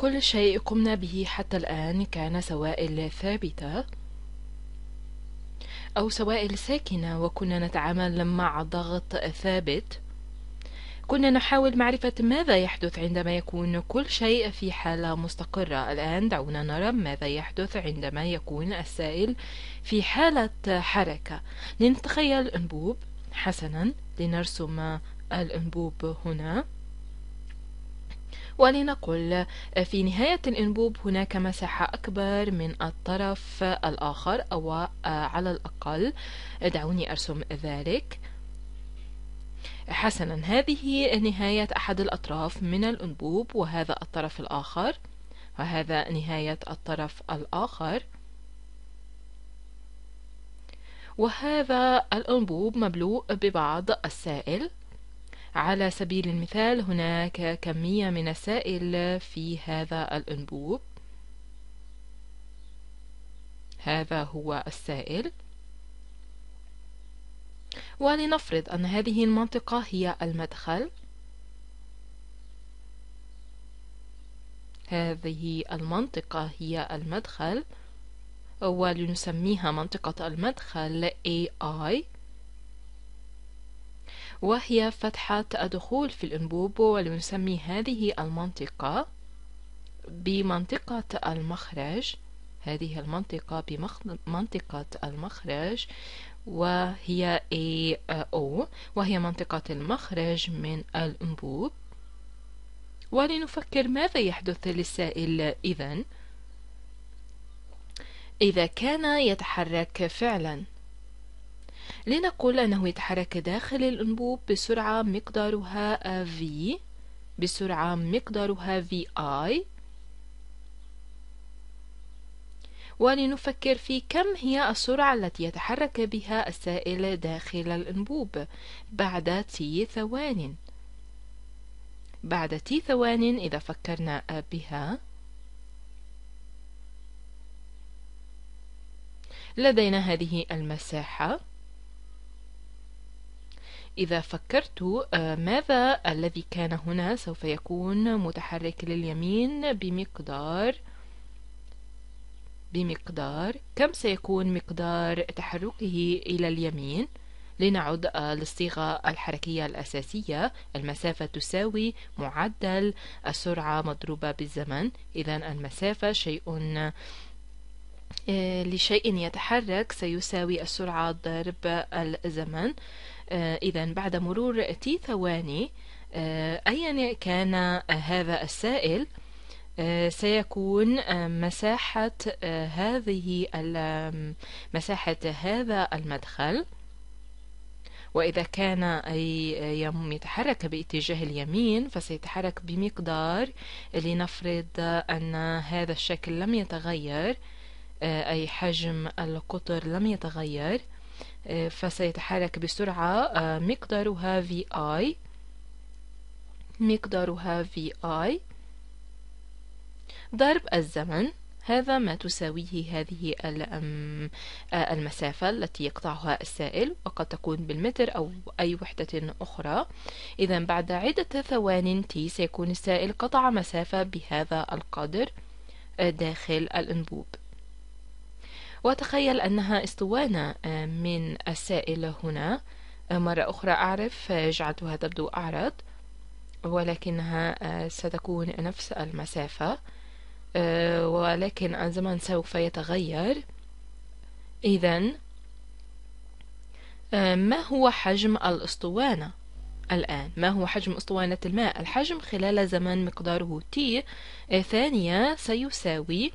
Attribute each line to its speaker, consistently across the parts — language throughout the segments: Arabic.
Speaker 1: كل شيء قمنا به حتى الآن كان سوائل ثابتة أو سوائل ساكنة وكنا نتعامل مع ضغط ثابت كنا نحاول معرفة ماذا يحدث عندما يكون كل شيء في حالة مستقرة الآن دعونا نرى ماذا يحدث عندما يكون السائل في حالة حركة لنتخيل أنبوب حسنا لنرسم الأنبوب هنا ولنقل آه، في نهاية الأنبوب هناك مساحة أكبر من الطرف الآخر أو آه، على الأقل دعوني أرسم ذلك حسنا هذه نهاية أحد الأطراف من الأنبوب وهذا الطرف الآخر وهذا نهاية الطرف الآخر وهذا الأنبوب مملوء ببعض السائل على سبيل المثال هناك كمية من السائل في هذا الأنبوب هذا هو السائل ولنفرض أن هذه المنطقة هي المدخل هذه المنطقة هي المدخل ولنسميها منطقة المدخل AI وهي فتحة الدخول في الأنبوب ولنسمي هذه المنطقة بمنطقة المخرج هذه المنطقة بمنطقة المخرج وهي AO وهي منطقة المخرج من الأنبوب ولنفكر ماذا يحدث للسائل إذن إذا كان يتحرك فعلا لنقول أنه يتحرك داخل الأنبوب بسرعة مقدارها آه، V بسرعة مقدارها VI ولنفكر في كم هي السرعة التي يتحرك بها السائل داخل الأنبوب بعد t ثوان بعد t ثوان إذا فكرنا بها لدينا هذه المساحة إذا فكرت آه، ماذا الذي كان هنا سوف يكون متحرك لليمين بمقدار بمقدار كم سيكون مقدار تحركه إلى اليمين لنعد آه، للصيغة الحركية الأساسية المسافة تساوي معدل السرعة مضروبة بالزمن إذا المسافة شيء آه، لشيء يتحرك سيساوي السرعة ضرب الزمن آه، إذا بعد مرور تي ثواني آه، أيا كان آه، هذا السائل سيكون مساحة هذه مساحة هذا المدخل وإذا كان يتحرك باتجاه اليمين فسيتحرك بمقدار لنفرض أن هذا الشكل لم يتغير أي حجم القطر لم يتغير آه، فسيتحرك بسرعة آه، مقدارها آي مقدارها آي ضرب الزمن هذا ما تساويه هذه آه، المسافة التي يقطعها السائل وقد تكون بالمتر أو أي وحدة أخرى إذا بعد عدة ثوان تي سيكون السائل قطع مسافة بهذا القدر داخل الأنبوب وتخيل أنها استوانة آه، من السائل هنا آه، مرة أخرى أعرف آه، جعلتها تبدو أعرض ولكنها ستكون نفس المسافة ولكن الزمن سوف يتغير إذا ما هو حجم الأسطوانة الآن ما هو حجم أسطوانة الماء الحجم خلال زمن مقداره تي ثانية سيساوي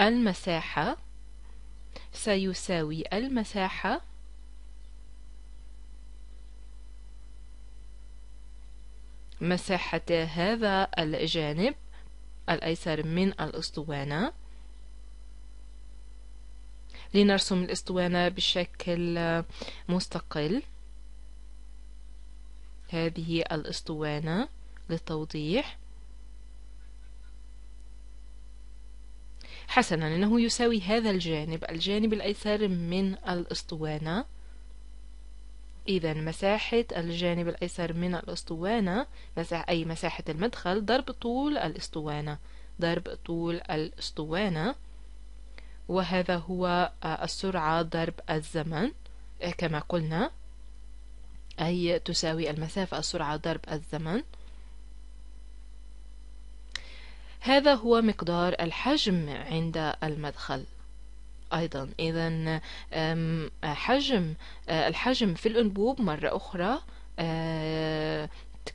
Speaker 1: المساحة سيساوي المساحة مساحة هذا الجانب الأيسر من الأسطوانة لنرسم الأسطوانة بشكل مستقل هذه الأسطوانة للتوضيح حسنا إنه يساوي هذا الجانب الجانب الأيسر من الأسطوانة إذا مساحة الجانب الأيسر من الأسطوانة مساح أي مساحة المدخل ضرب طول الأسطوانة ضرب طول الأسطوانة وهذا هو آه، السرعة ضرب الزمن آه، كما قلنا أي تساوي المسافة السرعة ضرب الزمن هذا هو مقدار الحجم عند المدخل أيضا إذا حجم الحجم في الأنبوب مرة أخرى آه،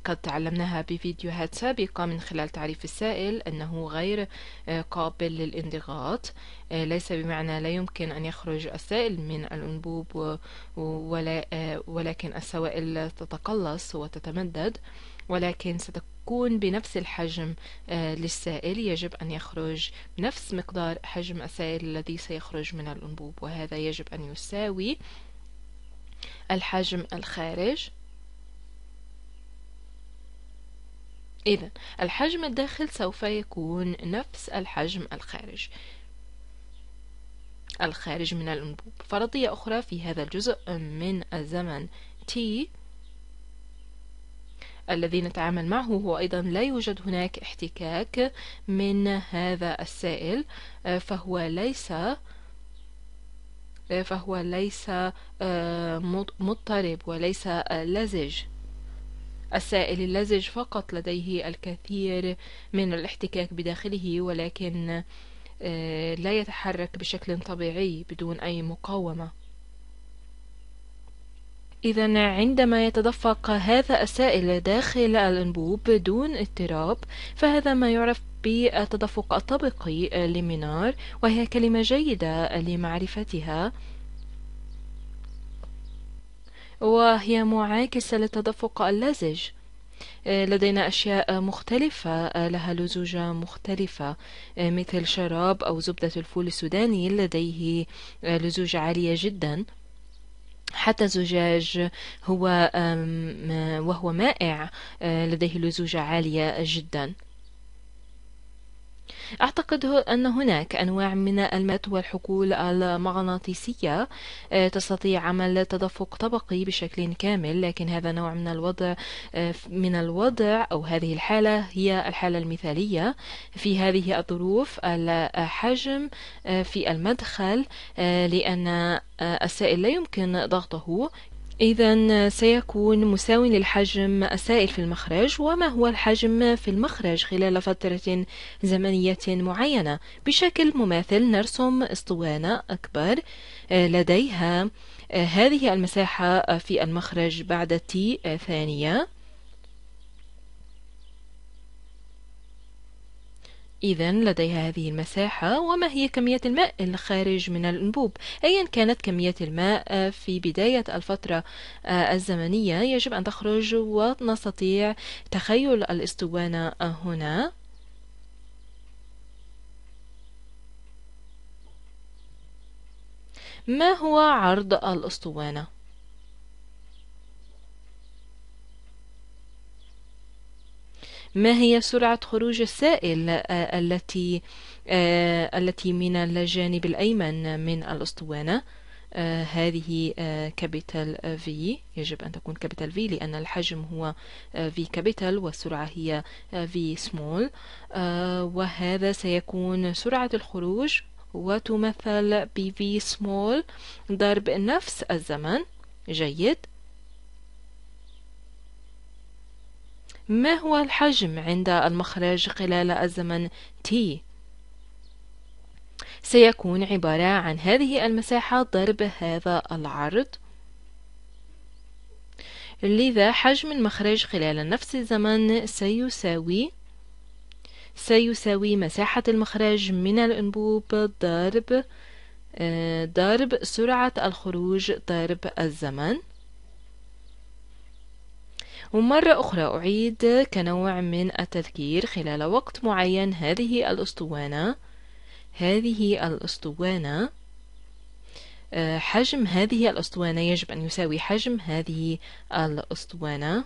Speaker 1: قد تعلمناها بفيديوهات سابقة من خلال تعريف السائل أنه غير آه، قابل للانضغاط آه، ليس بمعنى لا يمكن أن يخرج السائل من الأنبوب ولكن السوائل تتقلص وتتمدد ولكن ستكون يكون بنفس الحجم آه، للسائل يجب أن يخرج نفس مقدار حجم السائل الذي سيخرج من الأنبوب وهذا يجب أن يساوي الحجم الخارج إذا الحجم الداخل سوف يكون نفس الحجم الخارج الخارج من الأنبوب فرضية أخرى في هذا الجزء من الزمن t الذي نتعامل معه هو أيضا لا يوجد هناك احتكاك من هذا السائل آه، فهو ليس آه، فهو ليس آه، مضطرب وليس لزج السائل اللزج فقط لديه الكثير من الاحتكاك بداخله ولكن لا يتحرك بشكل طبيعي بدون أي مقاومة إذا عندما يتدفق هذا السائل داخل الأنبوب دون اضطراب فهذا ما يعرف بالتدفق الطبقي لمينار وهي كلمة جيدة لمعرفتها وهي معاكسة للتدفق اللزج لدينا أشياء مختلفة لها لزوجة مختلفة مثل شراب أو زبدة الفول السوداني لديه لزوج عالية جدا حتى زجاج هو وهو مائع أه، لديه لزوجة عالية جدا أعتقد أن هناك أنواع من المات والحقول المغناطيسية آه، تستطيع عمل تدفق طبقي بشكل كامل لكن هذا نوع من الوضع آه، من الوضع أو هذه الحالة هي الحالة المثالية في هذه الظروف الحجم آه، في المدخل لأن السائل لا يمكن ضغطه إذا سيكون مساوي للحجم السائل في المخرج وما هو الحجم في المخرج خلال فترة زمنية معينة بشكل مماثل نرسم اسطوانة أكبر آه، لديها آه، هذه المساحة في المخرج بعد تي ثانية إذا لديها هذه المساحة وما هي كمية الماء الخارج من الأنبوب أيا كانت كمية الماء آه، في بداية الفترة آه، الزمنية يجب أن تخرج ونستطيع تخيل الاسطوانة هنا ما هو عرض الاسطوانة ما هي سرعة خروج السائل آه، التي آه، التي من الجانب الأيمن من الأسطوانة آه، هذه كابيتال في يجب أن تكون كابيتال في لأن الحجم هو في كابيتال والسرعة هي في سمول وهذا سيكون سرعة الخروج وتمثل ب سمول ضرب نفس الزمن جيد ما هو الحجم عند المخرج خلال الزمن t سيكون عبارة عن هذه المساحة ضرب هذا العرض لذا حجم المخرج خلال نفس الزمن سيساوي سيساوي مساحة المخرج من الأنبوب ضرب آه، ضرب سرعة الخروج ضرب الزمن ومرة أخرى أعيد كنوع من التذكير خلال وقت معين هذه الأسطوانة هذه الأسطوانة آه، حجم هذه الأسطوانة يجب أن يساوي حجم هذه الأسطوانة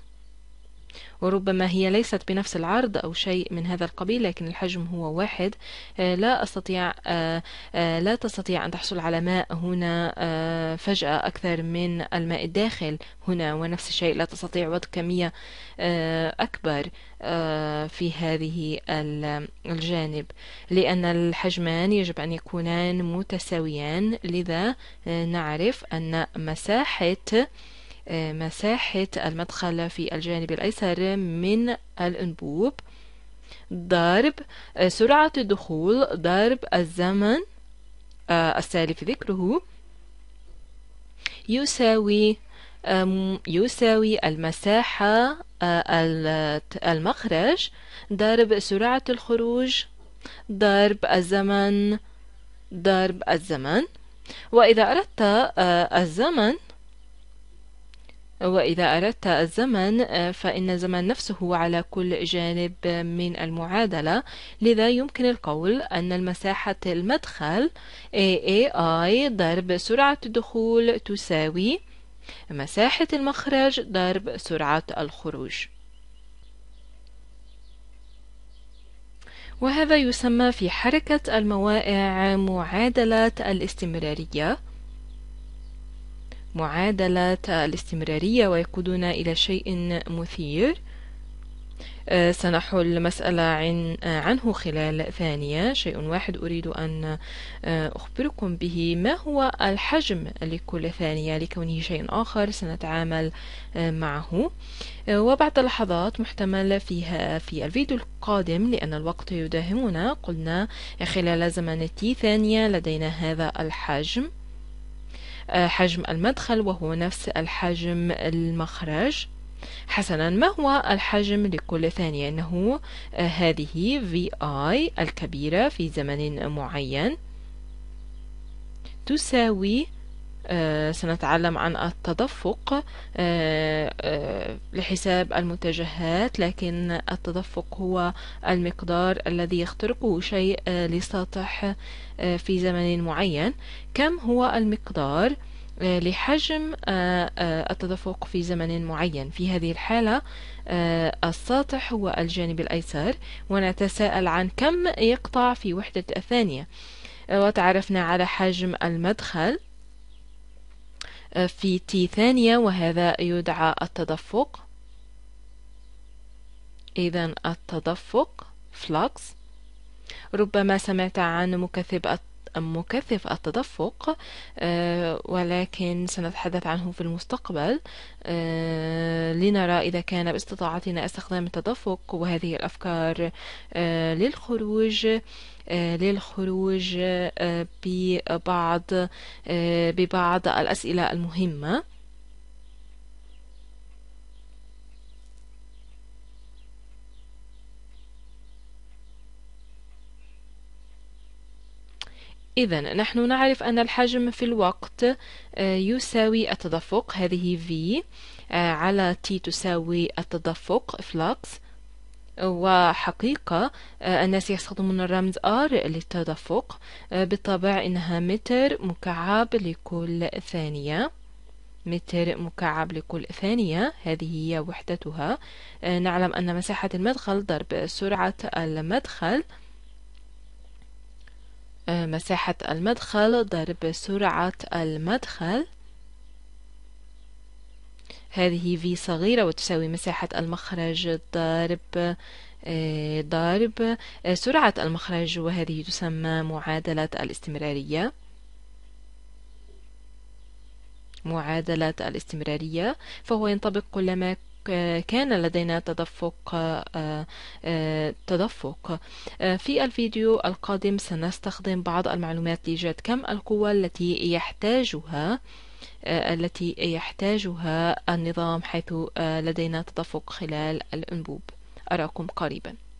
Speaker 1: وربما هي ليست بنفس العرض أو شيء من هذا القبيل لكن الحجم هو واحد آه، لا أستطيع آه، آه، لا تستطيع أن تحصل على ماء هنا فجأة أكثر من الماء الداخل هنا ونفس الشيء لا تستطيع وضع كمية أكبر في هذه الجانب لأن الحجمان يجب أن يكونان متساويان لذا نعرف أن مساحة آه، مساحة المدخل في الجانب الأيسر من الأنبوب ضرب آه، سرعة الدخول ضرب الزمن آه، السالف ذكره يساوي يساوي المساحة المخرج ضرب سرعة الخروج ضرب الزمن ضرب الزمن وإذا أردت الزمن وإذا أردت الزمن آه، فإن الزمن نفسه على كل جانب من المعادلة لذا يمكن القول أن المساحة المدخل AAI ضرب سرعة الدخول تساوي مساحة المخرج ضرب سرعة الخروج وهذا يسمى في حركة الموائع معادلة الاستمرارية معادلة الاستمرارية ويقودنا إلى شيء مثير آه، سنحل مسألة عن آه، عنه خلال ثانية شيء واحد أريد أن آه، أخبركم به ما هو الحجم لكل ثانية لكونه شيء آخر سنتعامل معه وبعد لحظات محتمل فيها في الفيديو القادم لأن الوقت يداهمنا قلنا خلال زمن تي ثانية لدينا هذا الحجم حجم المدخل وهو نفس الحجم المخرج حسنا ما هو الحجم لكل ثانية إنه آه، هذه VI الكبيرة في زمن معين تساوي آه، سنتعلم عن التدفق آه، آه، لحساب المتجهات لكن التدفق هو المقدار الذي يخترقه شيء لسطح في زمن معين كم هو المقدار لحجم التدفق في زمن معين في هذه الحالة السطح هو الجانب الأيسر ونتساءل عن كم يقطع في وحدة الثانية وتعرفنا على حجم المدخل في تي ثانية وهذا يدعى التدفق إذا التدفق flux ربما سمعت عن مكثف التدفق مكثف التدفق آه، ولكن سنتحدث عنه في المستقبل آه، لنرى إذا كان باستطاعتنا استخدام التدفق وهذه الأفكار آه، للخروج للخروج ببعض ببعض الأسئلة المهمة إذا نحن نعرف أن الحجم في الوقت آه، يساوي التدفق هذه V آه، على T تساوي التدفق flux وحقيقة آه، الناس يستخدمون الرمز R للتدفق بالطبع إنها متر مكعب لكل ثانية متر مكعب لكل ثانية هذه هي وحدتها نعلم أن مساحة المدخل ضرب سرعة المدخل آه، مساحة المدخل ضرب سرعة المدخل هذه في صغيرة وتساوي مساحة المخرج ضرب آه، ضرب آه، سرعة المخرج وهذه تسمى معادلة الاستمرارية معادلة الاستمرارية فهو ينطبق كلما كان لدينا تدفق آه، آه، تدفق آه، في الفيديو القادم سنستخدم بعض المعلومات لإيجاد كم القوة التي يحتاجها التي يحتاجها النظام حيث لدينا تدفق خلال الأنبوب أراكم قريباً